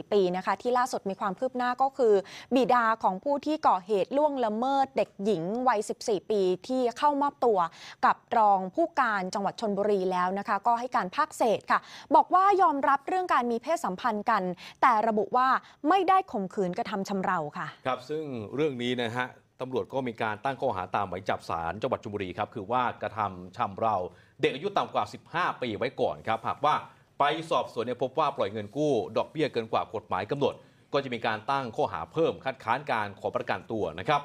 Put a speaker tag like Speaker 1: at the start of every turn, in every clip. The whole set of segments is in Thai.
Speaker 1: 4 ปีนะคะ ที่ล่าสุดมีความคืบหน้าก็คือบิดาของผู้ที่ก่อเหตุล่วงละเมิดเด็กหญิง วัย 14 ปีที่เข้ามอบตัวกับรองผู้การจังหวัดชนบุรีแล้วนะคะ ก็ให้การภาคเศษค่ะ บอกว่ายอมรับเรื่องการมีเพศสัมพันธ์กัน แต่ระบุว่าไม่ได้ข่มขืนกระทำชำเราค่ะ
Speaker 2: ครับซึ่งเรื่องนี้นะฮะตำรวจก็มีการตั้งข้อหาตามหมายจับสารจังหวัดชลบุรีครับคือว่ากระทำชำเราเด็กอายุต่ำกว่า 15 ปีไว้ก่อนครับหากว่าไปสอบสวนเนี่ยพบว่าปล่อยเงินกู้ ดอกเบี้ยเกินกว่ากฎหมายกำหนด ก็จะมีการตั้งข้อหาเพิ่มคัดค้านการขอประกันตัวนะครับ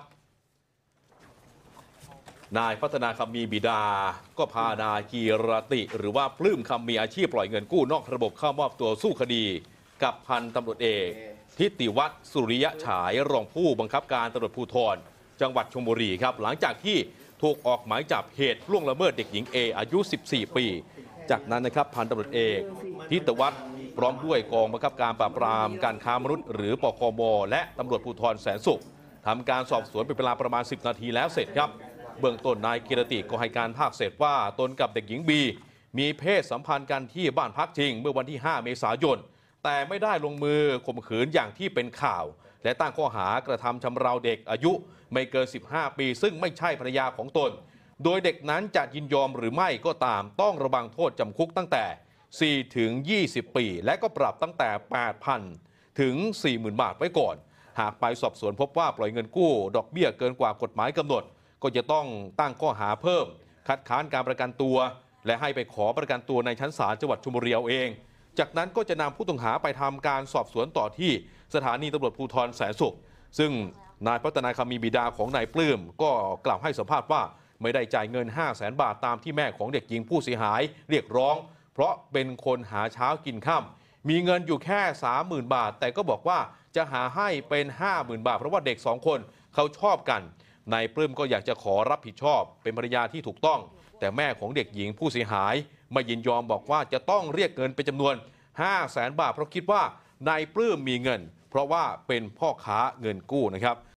Speaker 2: นายพัฒนาคำมีบิดา ก็พานายกีรติ หรือว่าปลื้มคำมีอาชีพปล่อยเงินกู้นอกระบบเข้ามอบตัวสู้คดี กับพันตำรวจเอกทิติวัฒน์สุริยะฉายรองผู้บังคับการตำรวจภูธรจังหวัดชลบุรีครับหลังจากที่ถูกออกหมายจับเหตุล่วงละเมิดเด็กหญิงเออายุ14ปีจากนั้นนะครับ พันตำรวจเอกทิตวัฒน์พร้อมด้วยกองบังคับการปราบปรามการค้ามนุษย์ หรือปคมและตำรวจภูธรแสนสุขทำการสอบสวนเป็นเวลาประมาณ 10 นาทีแล้วเสร็จครับ เบื้องต้นนายกิรติก็ให้การภาคเศษว่า ตนกับเด็กหญิงบี มีเพศสัมพันธ์กันที่บ้านพักจริงเมื่อวันที่ 5 เมษายนแต่ไม่ได้ลงมือข่มขืนอย่างที่เป็นข่าว และตั้งข้อหากระทำชำราวเด็กอายุไม่เกิน 15 ปี ซึ่งไม่ใช่ภรรยาของตนโดยเด็กนั้นจะยินยอมหรือไม่ก็ตามต้องระวังโทษจำคุกตั้งแต่4ถึง20 ปี และก็ปรับตั้งแต่ 8,000 ถึง 40,000 บาทไว้ก่อน หากไปสอบสวนพบว่าปล่อยเงินกู้ ดอกเบี้ยเกินกว่ากฎหมายกำหนด ก็จะต้องตั้งข้อหาเพิ่ม คัดค้านการประกันตัว และให้ไปขอประกันตัวในชั้นศาลจังหวัดชุมบุรีเอาเอง จากนั้นก็จะนำผู้ต้องหาไปทำการสอบสวนต่อที่สถานีตำรวจภูธรแสนสุข ซึ่งนายพัฒนาคามีบิดาของนายปลื้มก็กล่าวให้สัมภาษณ์ว่าไม่ได้จ่ายเงิน 5 0 0แสนบาทตามที่แม่ของเด็กหญิงผู้เสียหายเรียกร้อง เพราะเป็นคนหาเช้ากินขำมีเงินอยู่แค่ 30,000 บาท แต่ก็บอกว่าจะหาให้เป็น 50,000บาทเพราะว่าเด็ก2 คนเขาชอบกันนายปลื้มก็อยากจะขอรับผิดชอบเป็นภรรยาที่ถูกต้อง แต่แม่ของเด็กหญิงผู้เสียหาย ไม่ยินยอมบอกว่าจะต้องเรียกเงินเป็นจำนวน 5 0 0แสนบาทเพราะคิดว่านายปลื้มมีเงิน เพราะว่าเป็นพ่อค้าเงินกู้นะครับ